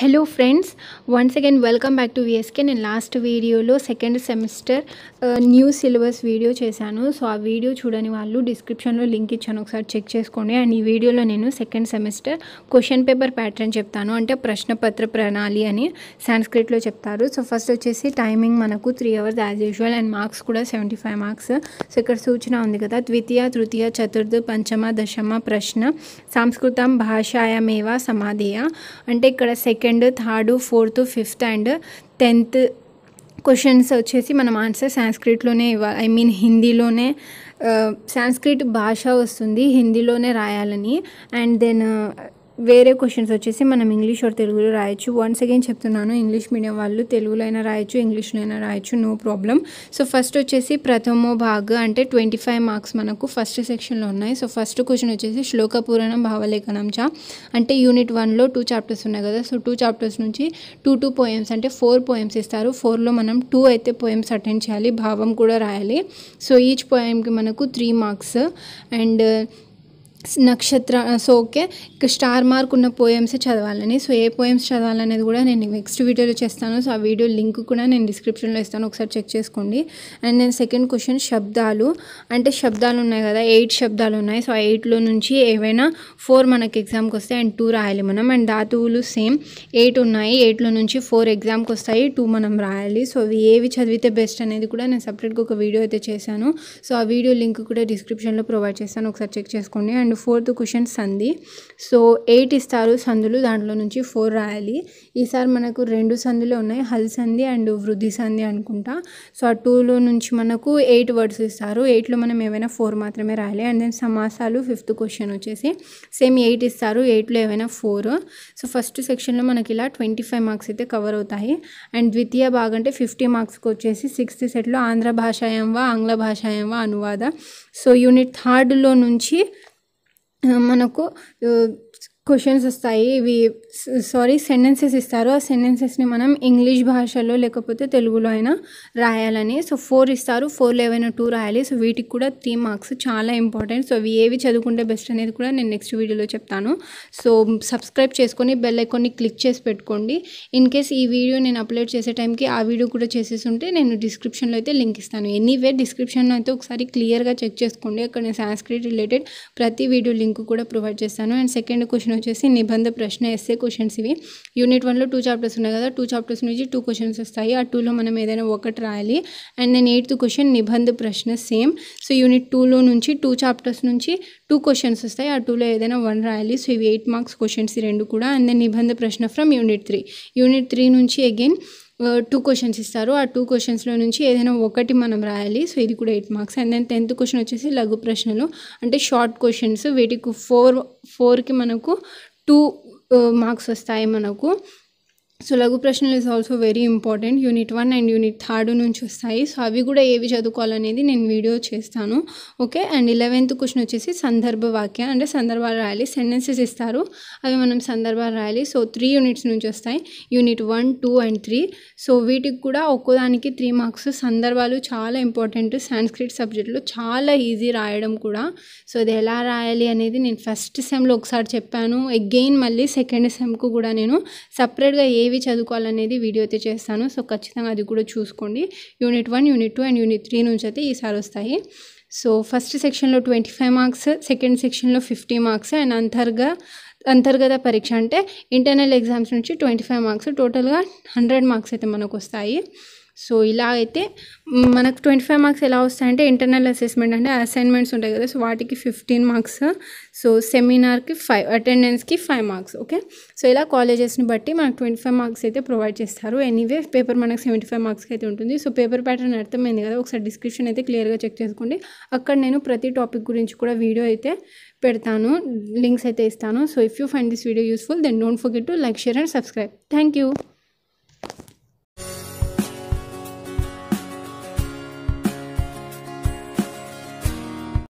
hello friends once again welcome back to VSK నేను last వీడియోలో second semester new syllabus video చేశాను so ఆ వీడియో చూడని వాళ్ళు డిస్క్రిప్షన్లో లింక్ ఇచ్చాను ఒకసారి చెక్ చేసుకోండి అండ్ ఈ వీడియోలో నేను second semester question paper pattern చెప్తాను అంటే ప్రశ్నపత్ర ప్రణాళి అని సాంస్క్రిట్లో చెప్తారు సో ఫస్ట్ వచ్చేసి టైమింగ్ మనకు three hours as usual and marks కూడా సెవెంటీ ఫైవ్ మార్క్స్ సో ఇక్కడ సూచన ఉంది కదా ద్వితీయ తృతీయ చతుర్థ పంచమ దశమ ప్రశ్న సంస్కృతం భాషాయమేవ సమాధేయ అంటే ఇక్కడ second second third fourth fifth and tenth questions వచ్చేసి మనం ఆన్సర్ సాంస్క్రిట్లోనే ఇవ్వాలి ఐ మీన్ హిందీలోనే సాంస్క్రిట్ భాష వస్తుంది హిందీలోనే రాయాలని అండ్ దెన్ వేరే క్వశ్చన్స్ వచ్చేసి మనం ఇంగ్లీష్ ఆర్ తెలుగులో రాయొచ్చు వన్స్ అగైన్ చెప్తున్నాను ఇంగ్లీష్ మీడియం వాళ్ళు తెలుగులో అయినా రాయొచ్చు ఇంగ్లీష్లో అయినా రాయొచ్చు నో ప్రాబ్లం సో ఫస్ట్ వచ్చేసి ప్రథమో భాగ అంటే ట్వంటీ ఫైవ్ మార్క్స్ మనకు ఫస్ట్ సెక్షన్లో ఉన్నాయి సో ఫస్ట్ క్వశ్చన్ వచ్చేసి శ్లోక పూరణం భావలేఖనం చా అంటే యూనిట్ వన్లో టూ చాప్టర్స్ ఉన్నాయి కదా సో టూ చాప్టర్స్ నుంచి టూ టూ పోయమ్స్ అంటే ఫోర్ పోయమ్స్ ఇస్తారు ఫోర్లో మనం టూ అయితే పోయమ్స్ అటెండ్ చేయాలి భావం కూడా రాయాలి సో ఈచ్ పోయంకి మనకు త్రీ మార్క్స్ అండ్ నక్షత్ర సో ఓకే ఇక స్టార్ మార్క్ ఉన్న పోయమ్స్ చదవాలని సో ఏ పోయమ్స్ చదవాలనేది కూడా నేను నెక్స్ట్ వీడియోలో చేస్తాను సో ఆ వీడియో లింక్ కూడా నేను డిస్క్రిప్షన్లో ఇస్తాను ఒకసారి చెక్ చేసుకోండి అండ్ నేను సెకండ్ క్వశ్చన్ శబ్దాలు అంటే శబ్దాలు ఉన్నాయి కదా ఎయిట్ శబ్దాలు ఉన్నాయి సో ఆ ఎయిట్లో నుంచి ఏవైనా ఫోర్ మనకి ఎగ్జామ్కి వస్తాయి అండ్ టూ రాయాలి మనం అండ్ ధాతువులు సేమ్ ఎయిట్ ఉన్నాయి ఎయిట్లో నుంచి ఫోర్ ఎగ్జామ్కి వస్తాయి టూ మనం రాయాలి సో అవి ఏవి చదివితే బెస్ట్ అనేది కూడా నేను సపరేట్గా ఒక వీడియో అయితే చేశాను సో ఆ వీడియో లింక్ కూడా డిస్క్రిప్షన్లో ప్రొవైడ్ చేస్తాను ఒకసారి చెక్ చేసుకోండి అండ్ అండ్ ఫోర్త్ క్వశ్చన్ సంధి సో ఎయిట్ ఇస్తారు సందులు దాంట్లో నుంచి ఫోర్ రాయాలి ఈసారి మనకు రెండు సందులే ఉన్నాయి హల్ సంధి అండ్ వృద్ధి సంధి అనుకుంటా సో ఆ టూలో నుంచి మనకు ఎయిట్ వర్డ్స్ ఇస్తారు ఎయిట్లో మనం ఏమైనా ఫోర్ మాత్రమే రాయాలి అండ్ దెన్ సమాసాలు ఫిఫ్త్ క్వశ్చన్ వచ్చేసి సేమ్ ఎయిట్ ఇస్తారు ఎయిట్లో ఏమైనా ఫోర్ సో ఫస్ట్ సెక్షన్లో మనకి ఇలా ట్వంటీ ఫైవ్ మార్క్స్ అయితే కవర్ అవుతాయి అండ్ ద్వితీయ భాగం అంటే ఫిఫ్టీ మార్క్స్కి వచ్చేసి సిక్స్త్ సెట్లో ఆంధ్ర భాషాయం వా ఆంగ్ల భాషాయం వా అనువాద సో యూనిట్ థర్డ్లో నుంచి మనకు క్వశ్చన్స్ వస్తాయి ఇవి సారీ సెంటెన్సెస్ ఇస్తారు ఆ సెంటెన్సెస్ని మనం ఇంగ్లీష్ భాషలో లేకపోతే తెలుగులో అయినా రాయాలని సో ఫోర్ ఇస్తారు ఫోర్లో ఏవైనా టూ రాయాలి సో వీటికి కూడా త్రీ మార్క్స్ చాలా ఇంపార్టెంట్ సో అవి ఏవి చదువుకుంటే బెస్ట్ అనేది కూడా నేను నెక్స్ట్ వీడియోలో చెప్తాను సో సబ్స్క్రైబ్ చేసుకొని బెల్ ఐకాన్ని క్లిక్ చేసి పెట్టుకోండి ఇన్ కేస్ ఈ వీడియో నేను అప్లోడ్ చేసే టైంకి ఆ వీడియో కూడా చేసేసి ఉంటే నేను డిస్క్రిప్షన్లో అయితే లింక్ ఇస్తాను ఎనీవే డిస్క్రిప్షన్లో అయితే ఒకసారి క్లియర్గా చెక్ చేసుకోండి అక్కడ నేను సాంస్క్రిట్ రిలేటెడ్ ప్రతి వీడియో లింక్ కూడా ప్రొవైడ్ చేస్తాను అండ్ సెకండ్ క్వశ్చన్ వచ్చేసి నిబంధ ప్రశ్న ఎస్ఏ క్వశ్చన్స్ ఇవి యూనిట్ వన్లో టూ చాప్టర్స్ ఉన్నాయి కదా టూ చాప్టర్స్ నుంచి టూ క్వశ్చన్స్ వస్తాయి ఆ టూలో మనం ఏదైనా ఒకటి రాయాలి అండ్ దెన్ ఎయిత్ క్వశ్చన్ నిబంధ ప్రశ్న సేమ్ సో యూనిట్ టూలో నుంచి టూ చాప్టర్స్ నుంచి టూ క్వశ్చన్స్ వస్తాయి ఆ టూలో ఏదైనా వన్ రాయాలి సో ఇవి ఎయిట్ మార్క్స్ క్వశ్చన్స్ రెండు కూడా అండ్ దెన్ నిబంధ ప్రశ్న from unit three unit three నుంచి అగైన్ టూ క్వశ్చన్స్ ఇస్తారు ఆ టూ క్వశ్చన్స్లో నుంచి ఏదైనా ఒకటి మనం రాయాలి సో ఇది కూడా eight marks and then tenth question వచ్చేసి లఘు ప్రశ్నలు అంటే షార్ట్ క్వశ్చన్స్ వీటికి ఫోర్ ఫోర్కి మనకు టూ మార్క్స్ వస్తాయి మనకు సో లఘు ప్రశ్నలు is also very important unit one and unit third నుంచి వస్తాయి సో అవి కూడా ఏవి చదువుకోవాలనేది నేను వీడియో చేస్తాను ఓకే అండ్ ఇలెవెంత్ క్వశ్చన్ వచ్చేసి సందర్భ వాక్య అంటే సందర్భాలు రాయాలి సెంటెన్సెస్ ఇస్తారు అవి మనం సందర్భాలు రాయాలి సో త్రీ యూనిట్స్ నుంచి వస్తాయి unit one two and three so వీటికి కూడా ఒక్కోదానికి త్రీ మార్క్స్ సందర్భాలు చాలా ఇంపార్టెంట్ సాంస్క్రిట్ సబ్జెక్టులు చాలా ఈజీ రాయడం కూడా సో అది ఎలా రాయాలి అనేది నేను ఫస్ట్ సెమ్లో ఒకసారి చెప్పాను అగెయిన్ మళ్ళీ సెకండ్ సెమ్కు కూడా నేను సపరేట్గా ఏ ఏవి చదువుకోవాలనేది వీడియో అయితే చేస్తాను సో ఖచ్చితంగా అది కూడా చూసుకోండి unit one unit two and unit three నుంచి అయితే ఈసారి వస్తాయి సో ఫస్ట్ సెక్షన్లో ట్వంటీ ఫైవ్ మార్క్స్ సెకండ్ సెక్షన్లో ఫిఫ్టీ మార్క్స్ అండ్ అంతర్గా అంతర్గత పరీక్ష అంటే ఇంటర్నల్ ఎగ్జామ్స్ నుంచి ట్వంటీ ఫైవ్ మార్క్స్ టోటల్గా హండ్రెడ్ మార్క్స్ అయితే మనకు వస్తాయి సో ఇలా అయితే మనకు ట్వంటీ ఫైవ్ మార్క్స్ ఎలా వస్తాయంటే ఇంటర్నల్ అసెస్మెంట్ అంటే అసైన్మెంట్స్ ఉంటాయి కదా సో వాటికి ఫిఫ్టీన్ మార్క్స్ సో సెమినార్కి ఫైవ్ అటెండెన్స్కి ఫైవ్ మార్క్స్ ఓకే సో ఇలా కాలేజెస్ని బట్టి మనకు ట్వంటీ ఫైవ్ మార్క్స్ అయితే ప్రొవైడ్ చేస్తారు ఎనీవే పేపర్ మనకు సెవెంటీ ఫైవ్ మార్క్స్కి అయితే ఉంటుంది సో పేపర్ ప్యాటర్న్ అర్థమైంది కదా ఒకసారి డిస్క్రిప్షన్ అయితే క్లియర్గా చెక్ చేసుకోండి అక్కడ నేను ప్రతి టాపిక్ గురించి కూడా వీడియో అయితే పెడతాను లింక్స్ అయితే ఇస్తాను so if you find this video useful then don't forget to like share and subscribe thank you